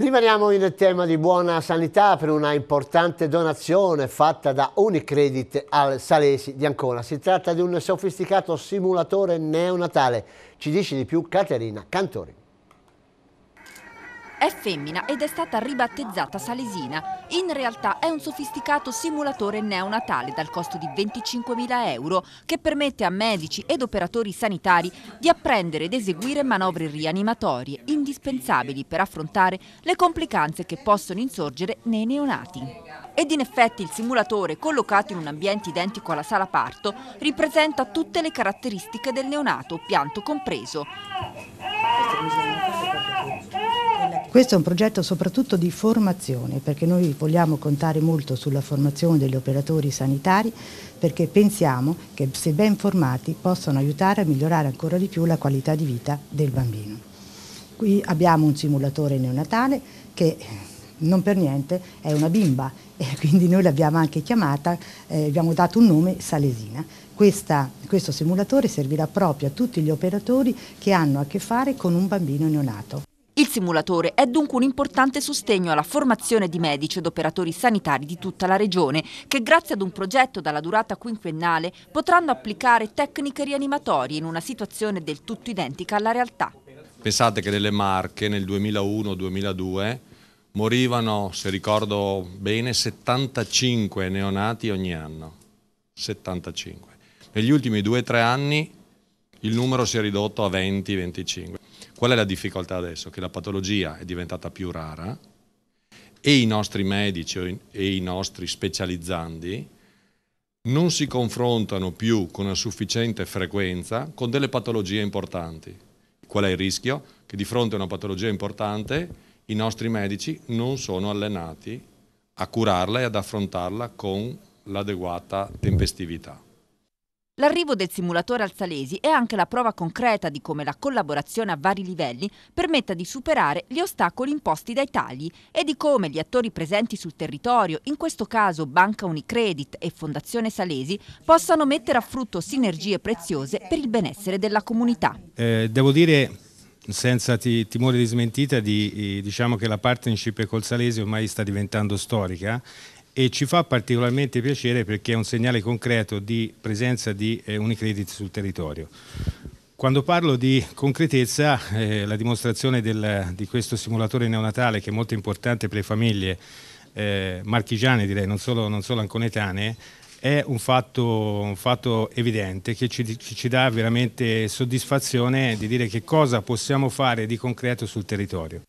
Rimaniamo in tema di buona sanità per una importante donazione fatta da Unicredit al Salesi di Ancona. Si tratta di un sofisticato simulatore neonatale. Ci dice di più Caterina Cantori. È femmina ed è stata ribattezzata Salesina. In realtà è un sofisticato simulatore neonatale dal costo di 25.000 euro che permette a medici ed operatori sanitari di apprendere ed eseguire manovre rianimatorie indispensabili per affrontare le complicanze che possono insorgere nei neonati. Ed in effetti il simulatore, collocato in un ambiente identico alla sala parto, ripresenta tutte le caratteristiche del neonato, pianto compreso. Questo è un progetto soprattutto di formazione perché noi vogliamo contare molto sulla formazione degli operatori sanitari perché pensiamo che se ben formati possano aiutare a migliorare ancora di più la qualità di vita del bambino. Qui abbiamo un simulatore neonatale che non per niente è una bimba e quindi noi l'abbiamo anche chiamata, eh, abbiamo dato un nome Salesina. Questa, questo simulatore servirà proprio a tutti gli operatori che hanno a che fare con un bambino neonato. Il simulatore è dunque un importante sostegno alla formazione di medici ed operatori sanitari di tutta la regione, che grazie ad un progetto dalla durata quinquennale potranno applicare tecniche rianimatorie in una situazione del tutto identica alla realtà. Pensate che nelle Marche nel 2001-2002 morivano, se ricordo bene, 75 neonati ogni anno. 75. Negli ultimi 2-3 anni il numero si è ridotto a 20-25. Qual è la difficoltà adesso? Che la patologia è diventata più rara e i nostri medici e i nostri specializzandi non si confrontano più con una sufficiente frequenza con delle patologie importanti. Qual è il rischio? Che di fronte a una patologia importante i nostri medici non sono allenati a curarla e ad affrontarla con l'adeguata tempestività. L'arrivo del simulatore al Salesi è anche la prova concreta di come la collaborazione a vari livelli permetta di superare gli ostacoli imposti dai tagli e di come gli attori presenti sul territorio, in questo caso Banca Unicredit e Fondazione Salesi, possano mettere a frutto sinergie preziose per il benessere della comunità. Eh, devo dire senza timore di smentita di, eh, diciamo che la partnership col Salesi ormai sta diventando storica e ci fa particolarmente piacere perché è un segnale concreto di presenza di eh, Unicredit sul territorio. Quando parlo di concretezza, eh, la dimostrazione del, di questo simulatore neonatale che è molto importante per le famiglie eh, marchigiane, direi, non solo, non solo anconetane, è un fatto, un fatto evidente che ci, ci, dà veramente soddisfazione di dire che cosa possiamo fare di concreto sul territorio.